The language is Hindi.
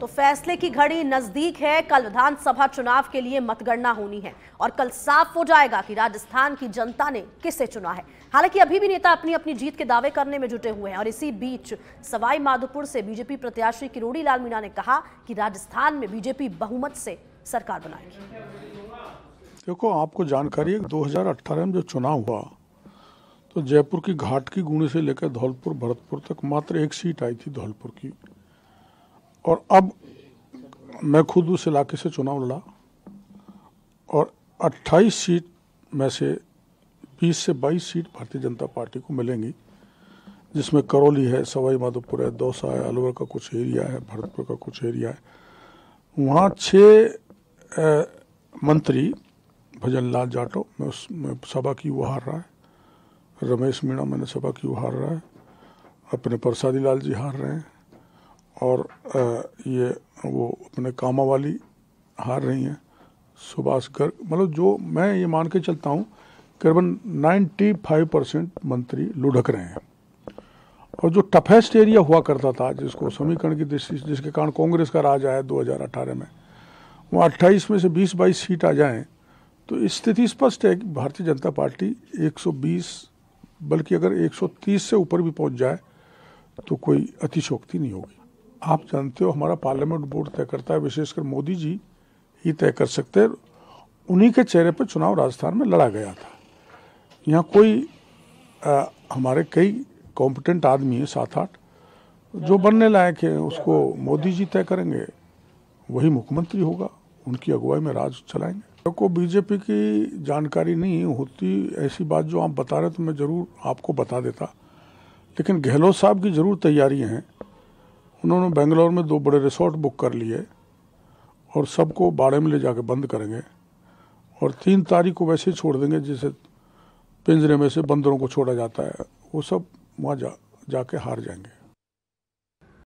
तो फैसले की घड़ी नजदीक है कल विधानसभा चुनाव के लिए मतगणना होनी है और कल साफ हो जाएगा कि राजस्थान की जनता ने किसे चुना है हालांकि अभी भी नेता अपनी अपनी जीत के दावे करने में जुटे हुए हैं और इसी बीच सवाई माधोपुर से बीजेपी प्रत्याशी किरोड़ी लाल मीणा ने कहा कि राजस्थान में बीजेपी बहुमत से सरकार बनाएगी देखो आपको जानकारी है 2018 में जो चुनाव हुआ तो जयपुर की घाट की गुणी से लेकर धौलपुर भरतपुर तक मात्र एक सीट आई थी धौलपुर की और अब मैं खुद उस इलाके से चुनाव लड़ा और 28 सीट में से 20 से 22 सीट भारतीय जनता पार्टी को मिलेंगी जिसमें करौली है सवाई माधोपुर है दौसा है अलवर का कुछ एरिया है भरतपुर का कुछ एरिया है वहाँ छः मंत्री भजन लाल जाटो मैं उसमें सभा की वो हार रहा है रमेश मीणा मैंने सभा की वो हार रहा है अपने परसादी लाल जी हार रहे हैं और ये वो अपने कामा वाली हार रही हैं सुभाष गर्ग मतलब जो मैं ये मान के चलता हूँ करीबन 95 परसेंट मंत्री लुढ़क रहे हैं और जो टफेस्ट एरिया हुआ करता था जिसको समीकरण की दृष्टि जिसके कारण कांग्रेस का राज आया 2018 में वो 28 में से 20 बाईस सीट आ जाएं तो स्थिति स्पष्ट है कि भारतीय जनता पार्टी 120 बल्कि अगर 130 से ऊपर भी पहुंच जाए तो कोई अतिशोक्ति नहीं होगी आप जानते हो हमारा पार्लियामेंट बोर्ड तय करता है विशेषकर मोदी जी ही तय कर सकते हैं उन्हीं के चेहरे पर चुनाव राजस्थान में लड़ा गया था यहाँ कोई आ, हमारे कई कॉम्पिटेंट आदमी हैं सात आठ जो बनने लायक हैं उसको मोदी जी तय करेंगे वही मुख्यमंत्री होगा उनकी अगुवाई में राज चलाएंगे को बीजेपी की जानकारी नहीं होती ऐसी बात जो आप बता रहे तो मैं ज़रूर आपको बता देता लेकिन गहलोत साहब की ज़रूर तैयारियाँ हैं उन्होंने बेंगलोर में दो बड़े रिसोर्ट बुक कर लिए और सबको बाड़े में ले जाके बंद करेंगे और तीन तारीख को वैसे ही छोड़ देंगे जिसे पिंजरे में से बंदरों को छोड़ा जाता है वो सब वहाँ जा जाके हार जाएंगे